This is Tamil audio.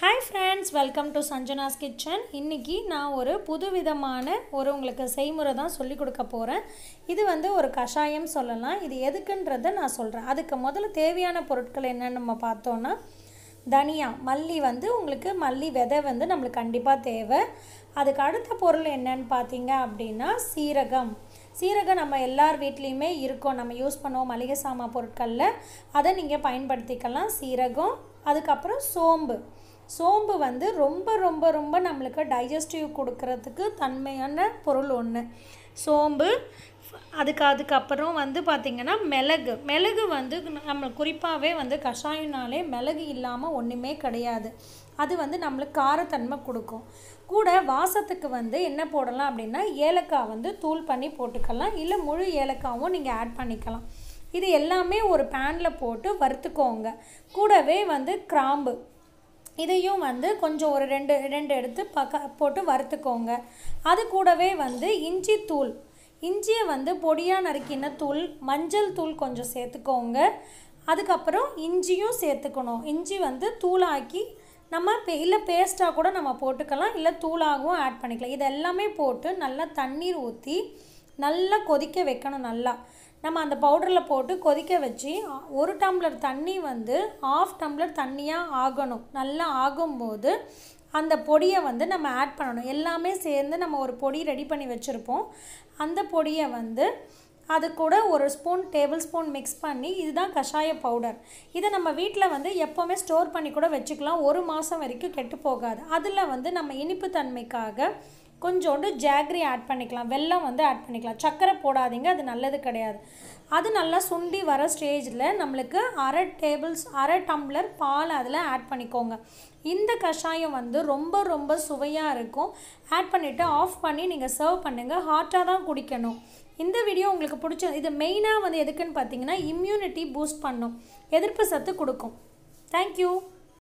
hi friends welcome to Sanjana's kitchen இன்றைக்கி நான் ஒரு புது விதமான ஒரு உங்களுக்கு செய்முறை தான் சொல்லி கொடுக்க போகிறேன் இது வந்து ஒரு கஷாயம் சொல்லலாம் இது எதுக்குன்றதை நான் சொல்கிறேன் அதுக்கு முதல்ல தேவையான பொருட்கள் என்னென்னு நம்ம பார்த்தோன்னா தனியா மல்லி வந்து உங்களுக்கு மல்லி விதை வந்து நம்மளுக்கு கண்டிப்பாக தேவை அதுக்கு அடுத்த பொருள் என்னன்னு பார்த்தீங்க அப்படின்னா சீரகம் சீரகம் நம்ம எல்லார் வீட்லேயுமே இருக்கும் நம்ம யூஸ் பண்ணுவோம் மளிகை சாமான் பொருட்களில் அதை நீங்கள் பயன்படுத்திக்கலாம் சீரகம் அதுக்கப்புறம் சோம்பு சோம்பு வந்து ரொம்ப ரொம்ப ரொம்ப நம்மளுக்கு டைஜஸ்டிவ் கொடுக்கறதுக்கு தன்மையான பொருள் ஒன்று சோம்பு அதுக்கு அதுக்கப்புறம் வந்து பார்த்திங்கன்னா மிளகு மிளகு வந்து நம்ம குறிப்பாகவே வந்து கஷாயம்னாலே மிளகு இல்லாமல் ஒன்றுமே கிடையாது அது வந்து நம்மளுக்கு காரத்தன்மை கொடுக்கும் கூட வாசத்துக்கு வந்து என்ன போடலாம் அப்படின்னா ஏலக்காய் வந்து தூள் பண்ணி போட்டுக்கலாம் இல்லை முழு ஏலக்காவும் நீங்கள் ஆட் பண்ணிக்கலாம் இது எல்லாமே ஒரு பேனில் போட்டு வறுத்துக்கோங்க கூடவே வந்து கிராம்பு இதையும் வந்து கொஞ்சம் ஒரு ரெண்டு ரெண்டு எடுத்து பக்க போட்டு வறுத்துக்கோங்க அது கூடவே வந்து இஞ்சி தூள் இஞ்சியை வந்து பொடியாக நறுக்கின தூள் மஞ்சள் தூள் கொஞ்சம் சேர்த்துக்கோங்க அதுக்கப்புறம் இஞ்சியும் சேர்த்துக்கணும் இஞ்சி வந்து தூளாக்கி நம்ம இல்லை பேஸ்ட்டாக கூட நம்ம போட்டுக்கலாம் இல்லை தூளாகவும் ஆட் பண்ணிக்கலாம் இது எல்லாமே போட்டு நல்லா தண்ணீர் ஊற்றி நல்லா கொதிக்க வைக்கணும் நல்லா நம்ம அந்த பவுடரில் போட்டு கொதிக்க வச்சு ஒரு டம்ளர் தண்ணி வந்து ஆஃப் டம்ளர் தண்ணியாக ஆகணும் நல்லா ஆகும்போது அந்த பொடியை வந்து நம்ம ஆட் பண்ணணும் எல்லாமே சேர்ந்து நம்ம ஒரு பொடி ரெடி பண்ணி வச்சுருப்போம் அந்த பொடியை வந்து அது கூட ஒரு ஸ்பூன் டேபிள் ஸ்பூன் மிக்ஸ் பண்ணி இதுதான் கஷாய பவுடர் இதை நம்ம வீட்டில் வந்து எப்போவுமே ஸ்டோர் பண்ணி கூட வச்சுக்கலாம் ஒரு மாதம் வரைக்கும் கெட்டு போகாது அதில் வந்து நம்ம இனிப்பு தன்மைக்காக கொஞ்சோண்டு ஜாகிரி ஆட் பண்ணிக்கலாம் வெல்லம் வந்து ஆட் பண்ணிக்கலாம் சர்க்கரை போடாதீங்க அது நல்லது கிடையாது அது நல்லா சுண்டி வர ஸ்டேஜில் நம்மளுக்கு அரை டேபிள்ஸ் அரை டம்ளர் பால் அதில் ஆட் பண்ணிக்கோங்க இந்த கஷாயம் வந்து ரொம்ப ரொம்ப சுவையாக இருக்கும் ஆட் பண்ணிவிட்டு ஆஃப் பண்ணி நீங்கள் சர்வ் பண்ணுங்கள் ஹாட்டாக தான் குடிக்கணும் இந்த வீடியோ உங்களுக்கு பிடிச்ச இது மெயினாக வந்து எதுக்குன்னு பார்த்தீங்கன்னா இம்யூனிட்டி பூஸ்ட் பண்ணும் எதிர்ப்பு சத்து கொடுக்கும் தேங்க்யூ